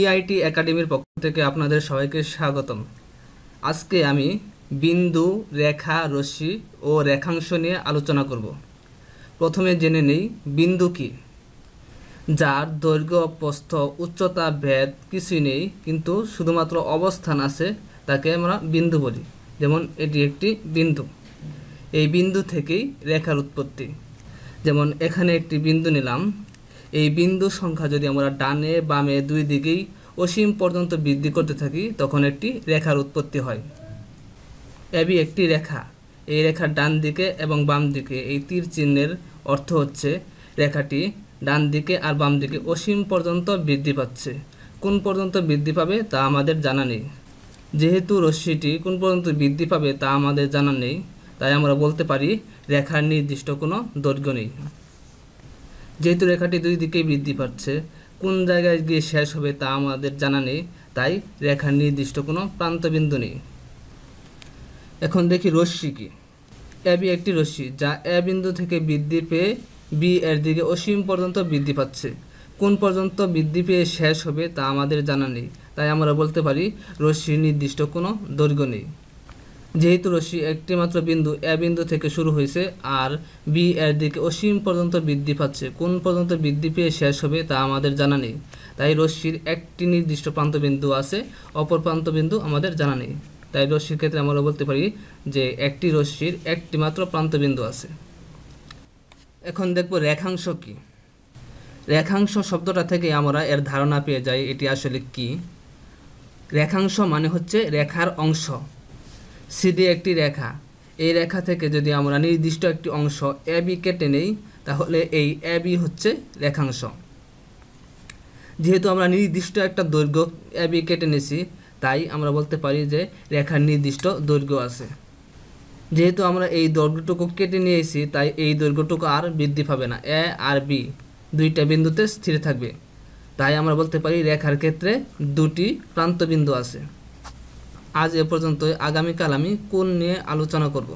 IIT e একাডেমির e পক্ষ থেকে আপনাদের সবাইকে স্বাগতম আজকে আমি বিন্দু রেখা রশ্মি ও রেখাংশ নিয়ে আলোচনা করব প্রথমে জেনে নেই বিন্দু কি যার দৈর্ঘ্য প্রস্থ উচ্চতা ভেদ কিছুই নেই কিন্তু শুধুমাত্র অবস্থান আছে তাকে আমরা বিন্দু বলি যেমন এটি একটি বিন্দু এই বিন্দু থেকেই রেখার উৎপত্তি যেমন এখানে একটি বিন্দু নিলাম এই বিন্দু সংখ্যা যদি আমরা ডানে বামে দুই দিকেই অসীম পর্যন্ত বৃদ্ধি করতে থাকি তখন একটি রেখার উৎপত্তি হয় এবি একটি রেখা এই রেখার ডান দিকে এবং বাম দিকে এই তীর চিহ্নের অর্থ হচ্ছে রেখাটি ডান দিকে আর বাম দিকে অসীম পর্যন্ত বৃদ্ধি পাচ্ছে কোন পর্যন্ত বৃদ্ধি পাবে তা আমাদের জানা নেই যেহেতু রশ্মিটি কোন পর্যন্ত বৃদ্ধি পাবে তা আমাদের জানা নেই তাই আমরা বলতে পারি রেখার নির্দিষ্ট কোনো দৈর্ঘ্য নেই যেহেতু রেখাটি দুই দিকেই বৃদ্ধি পাচ্ছে কোন জায়গায় গিয়ে শেষ হবে তা আমাদের জানা নেই তাই রেখার নির্দিষ্ট কোনো প্রান্তবিন্দু নেই এখন দেখি রশ্মি কি অ্যাবি একটি রশ্মি যা এ বিন্দু থেকে বৃদ্ধি পেয়ে বি এর দিকে অসীম পর্যন্ত বৃদ্ধি পাচ্ছে কোন পর্যন্ত বৃদ্ধি পেয়ে শেষ হবে তা আমাদের জানা নেই তাই আমরা বলতে পারি রশ্মির নির্দিষ্ট কোনো দৈর্ঘ্য নেই যেহেতু রশ্মি একটিমাত্র বিন্দু এ বিন্দু থেকে শুরু হয়েছে আর বি এর দিকে অসীম পর্যন্ত বৃদ্ধি পাচ্ছে কোন পর্যন্ত বৃদ্ধি পেয়ে শেষ হবে তা আমাদের জানা নেই তাই রশ্মির একটি নির্দিষ্ট প্রান্ত বিন্দু আছে অপর প্রান্ত বিন্দু আমাদের জানা নেই তাই রশ্মির ক্ষেত্রে আমরা বলতে পারি যে একটি রশ্মির একটি মাত্র প্রান্ত বিন্দু আছে এখন দেখব রেখাংশ কি রেখাংশ শব্দটা থেকে আমরা এর ধারণা পেয়ে যাই এটি আসলে কি রেখাংশ মানে হচ্ছে রেখার অংশ সিডি একটি রেখা এই রেখা থেকে যদি আমরা নির্দিষ্ট একটি অংশ এবি কেটে নেই তাহলে এই এবি হচ্ছে রেখাংশ যেহেতু আমরা নির্দিষ্ট একটা দৈর্ঘ্য এবি কেটে নিয়েছি তাই আমরা বলতে পারি যে রেখার নির্দিষ্ট দৈর্ঘ্য আছে যেহেতু আমরা এই দৈর্ঘ্যটুকু কেটে নিয়েছি তাই এই দৈর্ঘ্যটুকু আর বৃদ্ধি পাবে না এ আর বি দুইটা বিন্দুতে স্থির থাকবে তাই আমরা বলতে পারি রেখার ক্ষেত্রে দুটি প্রান্তবিন্দু আছে আজ এ পর্যন্তই আগামীকাল আমি কোন নিয়ে আলোচনা করব